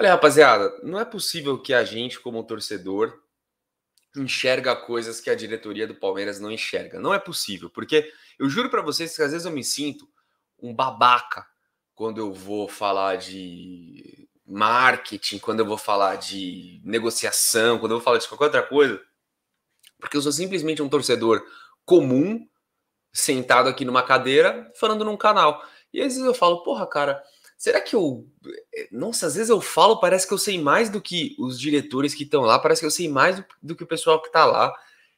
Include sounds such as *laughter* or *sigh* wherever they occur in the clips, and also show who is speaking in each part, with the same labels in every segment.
Speaker 1: Olha, rapaziada, não é possível que a gente, como torcedor, enxerga coisas que a diretoria do Palmeiras não enxerga. Não é possível, porque eu juro para vocês que às vezes eu me sinto um babaca quando eu vou falar de marketing, quando eu vou falar de negociação, quando eu vou falar de qualquer outra coisa, porque eu sou simplesmente um torcedor comum, sentado aqui numa cadeira, falando num canal. E às vezes eu falo, porra, cara, será que eu. Eh, nossa, às vezes eu falo, parece que eu sei mais do que os diretores que estão lá, parece que eu sei mais do, que o pessoal que está lá.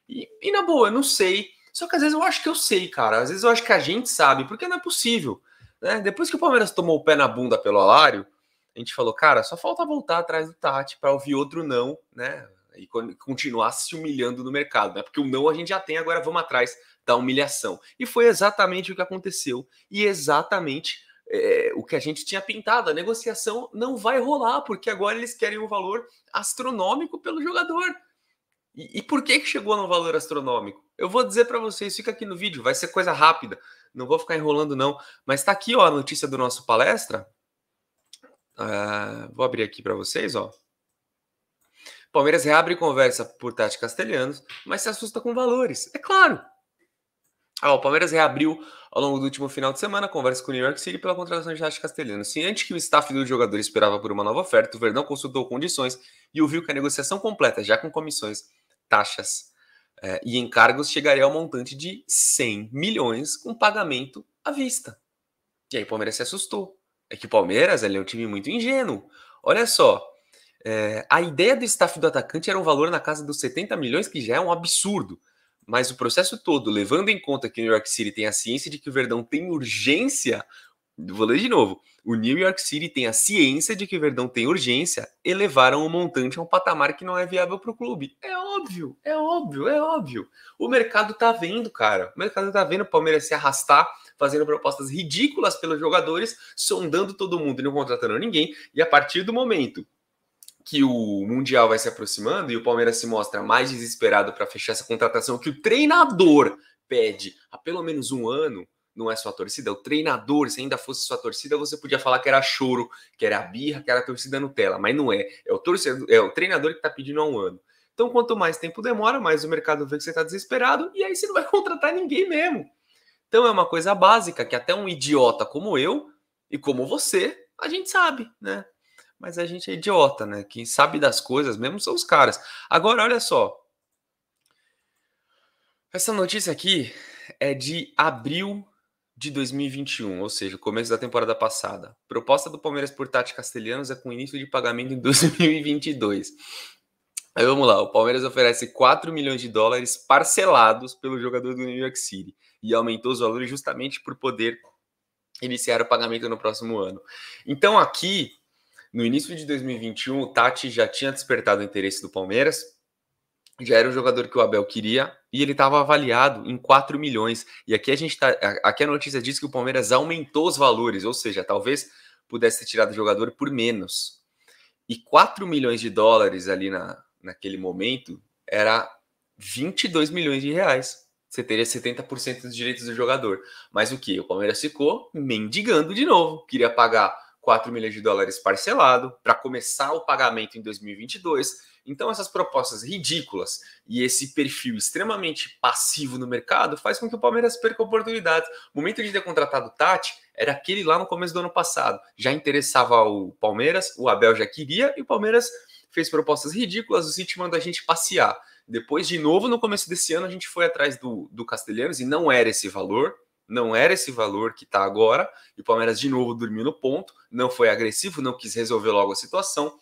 Speaker 1: E, e, na boa, eu não sei. Só que às vezes eu acho que eu sei, cara. Às vezes eu acho que a gente sabe, porque não é possível. Né? Depois que o Palmeiras tomou o pé na bunda pelo Alário, a gente falou, cara, só falta voltar atrás do Tati para ouvir outro não, né? E continuar se humilhando no mercado, né? Porque o não a gente já tem, agora vamos atrás da humilhação. E foi exatamente o que aconteceu. E exatamente é, o que a gente tinha pintado. A negociação não vai rolar, porque agora eles querem um valor astronômico pelo jogador. E, e por que, que chegou num valor astronômico? Eu vou dizer para vocês, fica aqui no vídeo, vai ser coisa rápida, não vou ficar enrolando não. Mas está aqui ó, a notícia do nosso palestra. Uh, vou abrir aqui para vocês, ó. Palmeiras reabre conversa por Tati Castelhanos, mas se assusta com valores. É claro, ah, o Palmeiras reabriu ao longo do último final de semana a conversa com o New York City pela contratação de Tati Castelhano. Se antes que o staff do jogador esperava por uma nova oferta, o Verdão consultou condições e ouviu que a negociação completa, já com comissões, taxas eh, e encargos, chegaria ao montante de 100 milhões com pagamento à vista. E aí o Palmeiras se assustou. É que o Palmeiras é um time muito ingênuo. Olha só, eh, a ideia do staff do atacante era um valor na casa dos 70 milhões, que já é um absurdo. Mas o processo todo, levando em conta que New York City tem a ciência de que o Verdão tem urgência, vou ler de novo. O New York City tem a ciência de que o Verdão tem urgência, elevaram o montante a um patamar que não é viável para o clube. É óbvio, é óbvio, é óbvio. O mercado tá vendo, cara. O mercado tá vendo o Palmeiras se arrastar, fazendo propostas ridículas pelos jogadores, sondando todo mundo e não contratando ninguém. E a partir do momento que o Mundial vai se aproximando e o Palmeiras se mostra mais desesperado para fechar essa contratação que o treinador pede há pelo menos um ano, não é sua torcida, é o treinador. Se ainda fosse sua torcida, você podia falar que era choro, que era birra, que era torcida Nutella, mas não é. É o, torcedor, é o treinador que está pedindo há um ano. Então, quanto mais tempo demora, mais o mercado vê que você está desesperado e aí você não vai *laughs* contratar ninguém mesmo. Então, é uma coisa básica que até um idiota como eu e como você, a gente sabe, né? mas a gente é idiota, né? Quem sabe das coisas mesmo são os caras. Agora, olha só. Essa notícia aqui é de abril de 2021, ou seja, começo da temporada passada. Proposta do Palmeiras por Tati Castelhanos é com início de pagamento em 2022. *laughs* Aí vamos lá, o Palmeiras oferece 4 milhões de dólares parcelados pelo jogador do New York City e aumentou os valores justamente por poder iniciar o pagamento no próximo ano. Então aqui no início de 2021, o Tati já tinha despertado o interesse do Palmeiras, já era o jogador que o Abel queria e ele estava avaliado em 4 milhões. E aqui a gente tá, aqui a notícia diz que o Palmeiras aumentou os valores, ou seja, talvez pudesse ter tirado o jogador por menos. E 4 milhões de dólares ali na, naquele momento era 22 milhões de reais. Você teria 70% dos direitos do jogador. Mas o que? O Palmeiras ficou mendigando de novo. Queria pagar 4 milhões de dólares parcelado para começar o pagamento em 2022. Então, essas propostas ridículas e esse perfil extremamente passivo no mercado faz com que o Palmeiras perca oportunidades. O momento de ter contratado o Tati era aquele lá no começo do ano passado. Já interessava o Palmeiras, o Abel já queria e o Palmeiras fez propostas ridículas, o City manda a gente passear. Depois, de novo, no começo desse ano, a gente foi atrás do, do Castelhanos e não era esse valor não era esse valor que está agora, e o Palmeiras de novo dormiu no ponto, não foi agressivo, não quis resolver logo a situação,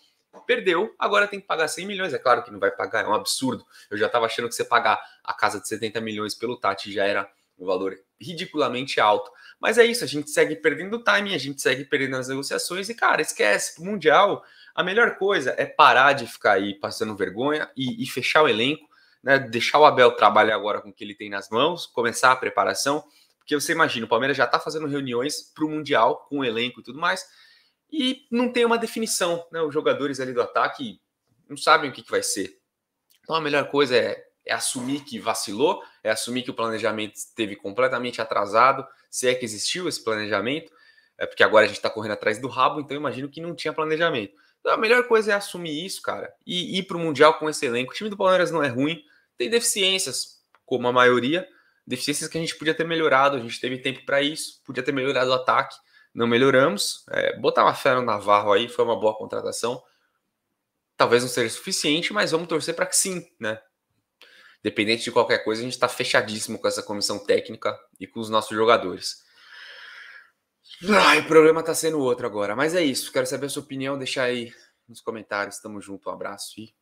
Speaker 1: perdeu, agora tem que pagar 100 milhões. É claro que não vai pagar, é um absurdo. Eu já estava achando que você pagar a casa de 70 milhões pelo Tati já era um valor ridiculamente alto. Mas é isso, a gente segue perdendo o timing, a gente segue perdendo as negociações e, cara, esquece, Mundial, a melhor coisa é parar de ficar aí passando vergonha e, e fechar o elenco, né? Deixar o Abel trabalhar agora com o que ele tem nas mãos, começar a preparação porque você imagina, o Palmeiras já está fazendo reuniões para o Mundial, com o elenco e tudo mais, e não tem uma definição, né? Os jogadores ali do ataque não sabem o que, que vai ser. Então a melhor coisa é, é assumir que vacilou, é assumir que o planejamento esteve completamente atrasado, se é que existiu esse planejamento, é porque agora a gente está correndo atrás do rabo, então imagino que não tinha planejamento. Então a melhor coisa é assumir isso, cara, e ir para o Mundial com esse elenco. O time do Palmeiras não é ruim, tem deficiências, como a maioria, deficiências que a gente podia ter melhorado, a gente teve tempo para isso, podia ter melhorado o ataque, não melhoramos. É, botar uma fé no Navarro aí foi uma boa contratação. Talvez não seja suficiente, mas vamos torcer para que sim, né? Dependente de qualquer coisa, a gente está fechadíssimo com essa comissão técnica e com os nossos jogadores. Ai, o problema está sendo outro agora, mas é isso. Quero saber a sua opinião, deixa aí nos comentários. Tamo junto, um abraço e